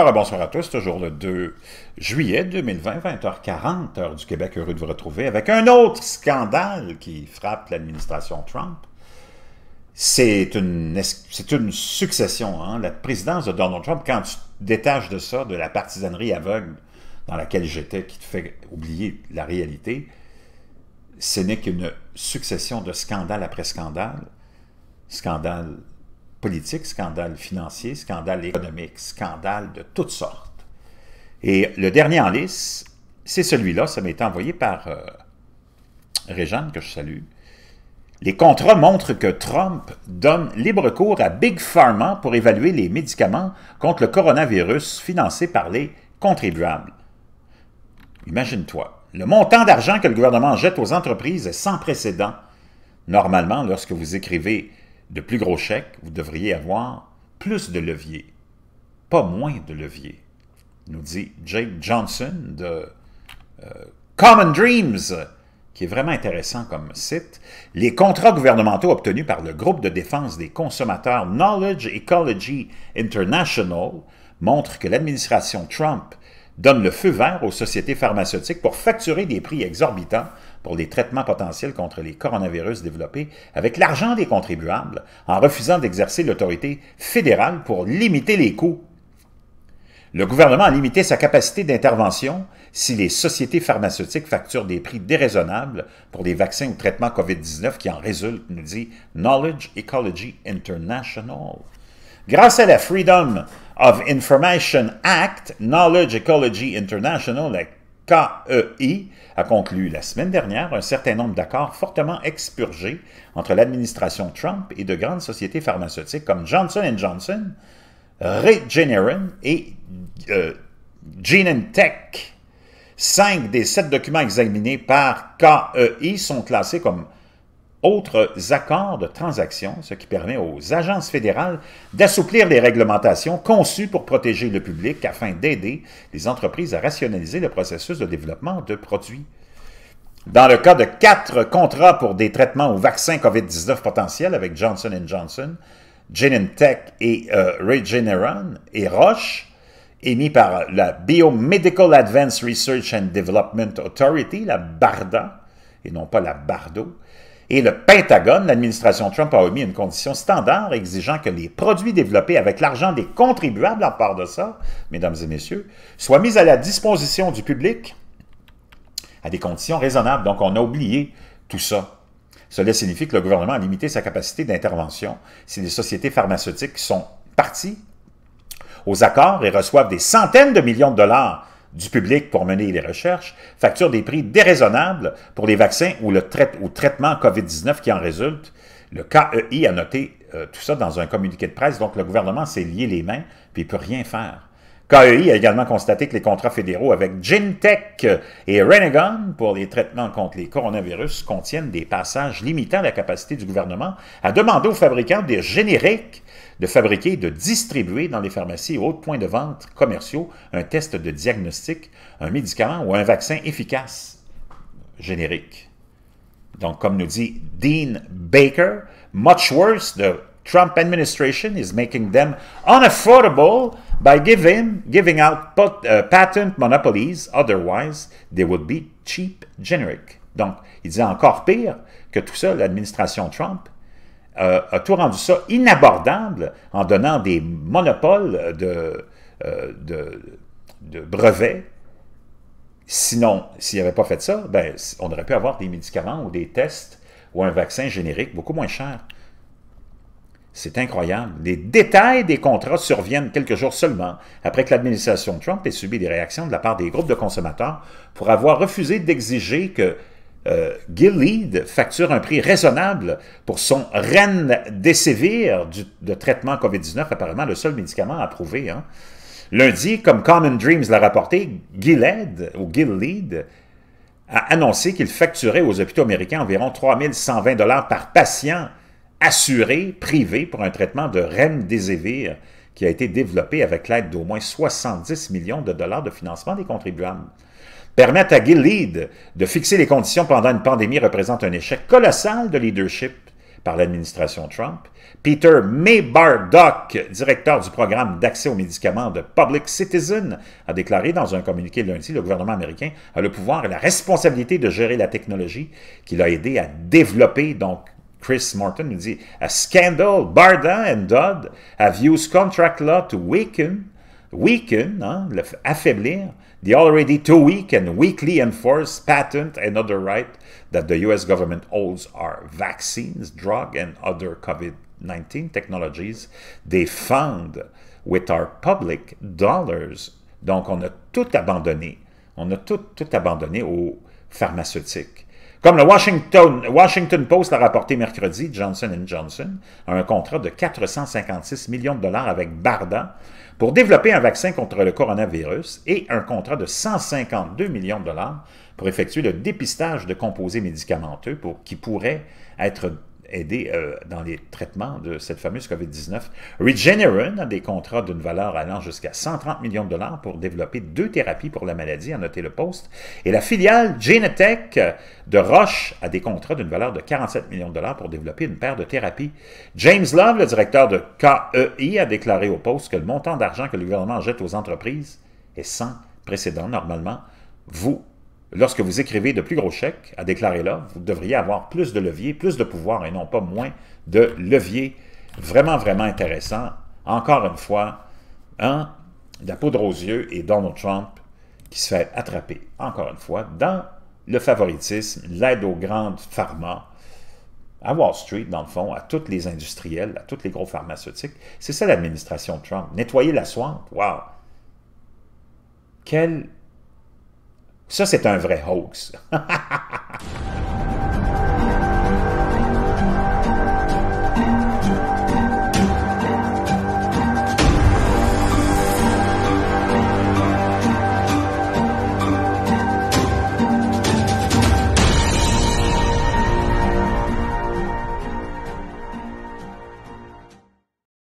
Alors, bonsoir à tous, toujours le 2 juillet 2020, 20h40, heure du Québec, heureux de vous retrouver avec un autre scandale qui frappe l'administration Trump. C'est une, succession. Hein. La présidence de Donald Trump, quand tu détaches de ça, de la partisanerie aveugle dans laquelle j'étais, qui te fait oublier la réalité, ce n'est qu'une succession de scandale après scandale. Scandale politique, scandale financier, scandale économique, scandale de toutes sortes. Et le dernier en lice, c'est celui-là, ça m'a été envoyé par euh, que je salue. Les contrats montrent que Trump donne libre cours à Big Pharma pour évaluer les médicaments contre le coronavirus financés par les contribuables. Imagine-toi, le montant d'argent que le gouvernement jette aux entreprises est sans précédent. Normalement, lorsque vous écrivez de plus gros chèques, vous devriez avoir plus de leviers, pas moins de leviers, nous dit Jake Johnson de euh, Common Dreams, qui est vraiment intéressant comme site. Les contrats gouvernementaux obtenus par le groupe de défense des consommateurs Knowledge Ecology International montrent que l'administration Trump donne le feu vert aux sociétés pharmaceutiques pour facturer des prix exorbitants pour des traitements potentiels contre les coronavirus développés avec l'argent des contribuables en refusant d'exercer l'autorité fédérale pour limiter les coûts. Le gouvernement a limité sa capacité d'intervention si les sociétés pharmaceutiques facturent des prix déraisonnables pour les vaccins ou traitements COVID-19 qui en résultent, nous dit Knowledge Ecology International. Grâce à la Freedom of Information Act, Knowledge Ecology International, la KEI, a conclu la semaine dernière un certain nombre d'accords fortement expurgés entre l'administration Trump et de grandes sociétés pharmaceutiques comme Johnson Johnson, Regeneron et euh, Genentech. Cinq des sept documents examinés par KEI sont classés comme autres accords de transaction, ce qui permet aux agences fédérales d'assouplir les réglementations conçues pour protéger le public afin d'aider les entreprises à rationaliser le processus de développement de produits. Dans le cas de quatre contrats pour des traitements aux vaccins COVID-19 potentiels avec Johnson Johnson, Genentech et euh, Regeneron et Roche, émis par la Biomedical Advanced Research and Development Authority, la BARDA, et non pas la BARDO, et le Pentagone, l'administration Trump a omis une condition standard exigeant que les produits développés avec l'argent des contribuables, en part de ça, mesdames et messieurs, soient mis à la disposition du public à des conditions raisonnables. Donc, on a oublié tout ça. Cela signifie que le gouvernement a limité sa capacité d'intervention si les sociétés pharmaceutiques sont parties aux accords et reçoivent des centaines de millions de dollars du public pour mener les recherches, facture des prix déraisonnables pour les vaccins ou le traitement COVID-19 qui en résulte. Le KEI a noté euh, tout ça dans un communiqué de presse, donc le gouvernement s'est lié les mains puis il peut rien faire. KEI a également constaté que les contrats fédéraux avec Gentech et Renegon pour les traitements contre les coronavirus contiennent des passages limitant la capacité du gouvernement à demander aux fabricants des génériques de fabriquer et de distribuer dans les pharmacies et autres points de vente commerciaux un test de diagnostic, un médicament ou un vaccin efficace générique. Donc, comme nous dit Dean Baker, much worse, » de… Trump administration is making them unaffordable by giving, giving out uh, patent monopolies, otherwise they would be cheap generic. Donc, il disait encore pire que tout ça, l'administration Trump euh, a tout rendu ça inabordable en donnant des monopoles de, euh, de, de brevets. Sinon, s'il n'avait pas fait ça, ben, on aurait pu avoir des médicaments ou des tests ou un vaccin générique beaucoup moins cher. C'est incroyable. Les détails des contrats surviennent quelques jours seulement après que l'administration Trump ait subi des réactions de la part des groupes de consommateurs pour avoir refusé d'exiger que euh, Gill Gilead facture un prix raisonnable pour son reine de traitement COVID-19, apparemment le seul médicament approuvé. Hein. Lundi, comme Common Dreams l'a rapporté, Gilead, ou Gilead a annoncé qu'il facturait aux hôpitaux américains environ 3120 dollars par patient assuré, privé, pour un traitement de remdesivir qui a été développé avec l'aide d'au moins 70 millions de dollars de financement des contribuables. Permettre à Gilead de fixer les conditions pendant une pandémie représente un échec colossal de leadership par l'administration Trump. Peter Maybardock, directeur du programme d'accès aux médicaments de Public Citizen, a déclaré dans un communiqué lundi le gouvernement américain a le pouvoir et la responsabilité de gérer la technologie qu'il a aidé à développer, donc Chris Morton, il dit « A scandal, Barda and Dodd have used contract law to weaken, weaken hein, le, affaiblir, the already too weak and weakly enforced patent and other right that the U.S. government holds are vaccines, drug and other COVID-19 technologies they fund with our public dollars. » Donc, on a tout abandonné. On a tout, tout abandonné aux pharmaceutiques. Comme le Washington, Washington Post l'a rapporté mercredi, Johnson Johnson a un contrat de 456 millions de dollars avec Barda pour développer un vaccin contre le coronavirus et un contrat de 152 millions de dollars pour effectuer le dépistage de composés médicamenteux pour, qui pourraient être aider euh, dans les traitements de cette fameuse COVID-19. Regeneron a des contrats d'une valeur allant jusqu'à 130 millions de dollars pour développer deux thérapies pour la maladie, a noté le poste. Et la filiale Genetech euh, de Roche a des contrats d'une valeur de 47 millions de dollars pour développer une paire de thérapies. James Love, le directeur de KEI, a déclaré au poste que le montant d'argent que le gouvernement jette aux entreprises est sans précédent. Normalement, vous Lorsque vous écrivez de plus gros chèques, à déclarer là, vous devriez avoir plus de leviers, plus de pouvoir et non pas moins de leviers. Vraiment, vraiment intéressant. Encore une fois, hein, la poudre aux yeux et Donald Trump qui se fait attraper, encore une fois, dans le favoritisme, l'aide aux grandes pharma, à Wall Street, dans le fond, à toutes les industriels, à toutes les gros pharmaceutiques. C'est ça l'administration Trump. Nettoyer la soie, wow! Quelle ça, c'est un vrai hoax.